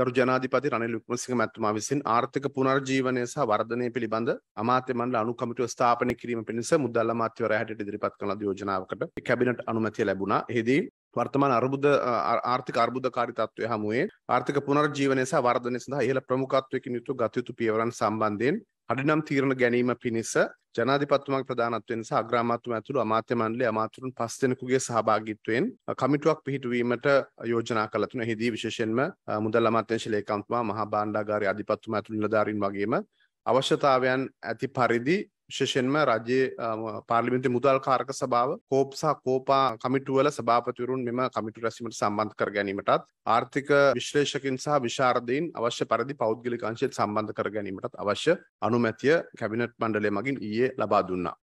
ගරු ජනාධිපති රනිල් වික්‍රමසිංහ මැතිතුමා විසින් ආර්ථික පුනර්ජීවනය සහ වර්ධනය පිළිබඳ අමාත්‍ය මණ්ඩල අනුකමිටුව ස්ථාපනය කිරීම පිණිස මුදල් අමාත්‍යවරයා හැටියට ඉදිරිපත් කරන ලද යෝජනාවකට කැබිනට් අනුමැතිය ලැබුණා. එෙහිදී වර්තමාන අර්බුද ආර්ථික අර්බුදකාරී තත්ත්වය හමුවේ ආර්ථික පුනර්ජීවනය සහ වර්ධනය සඳහා ඉහළ ප්‍රමුඛත්වයකින් යුතු ගතයුතු පියවරන් සම්බන්ධයෙන් අඩිනම් තීරණ ගැනීම පිණිස ජනාධිපතිතුමාගේ ප්‍රධානත්වය නිසා අග්‍රාමාත්‍යතුමා ඇතුළු අමාත්‍ය මණ්ඩලයේ අමාත්‍යවරුන් පස් දෙනෙකුගේ සහභාගීත්වයෙන් කමිටුවක් පිහිටුවීමට යෝජනා කළා තුන. එහිදී විශේෂයෙන්ම මුදල් අමාත්‍යංශ ලේකම්තුමා මහා භාණ්ඩාගාරයේ අධිපතිතුමා ඇතුළු නිලධාරීන් වගේම අවශ්‍යතාවයන් ඇති පරිදි විශෂෙන්ම රජයේ පාර්ලිමෙන්ති මුදල් කාරක සභාව කෝප්සා කෝපා කමිටුවල සභාපතිවරුන් මෙම කමිටු රැසීමට සම්බන්ධ කර ගැනීමටත් ආර්ථික විශ්ලේෂකින් සහ විශාරදීන් අවශ්‍ය පරිදි පෞද්ගලිකංශයට සම්බන්ධ කර ගැනීමටත් අවශ්‍ය අනුමැතිය කැබිනට් මණ්ඩලය මගින් ඊයේ ලබා දුන්නා.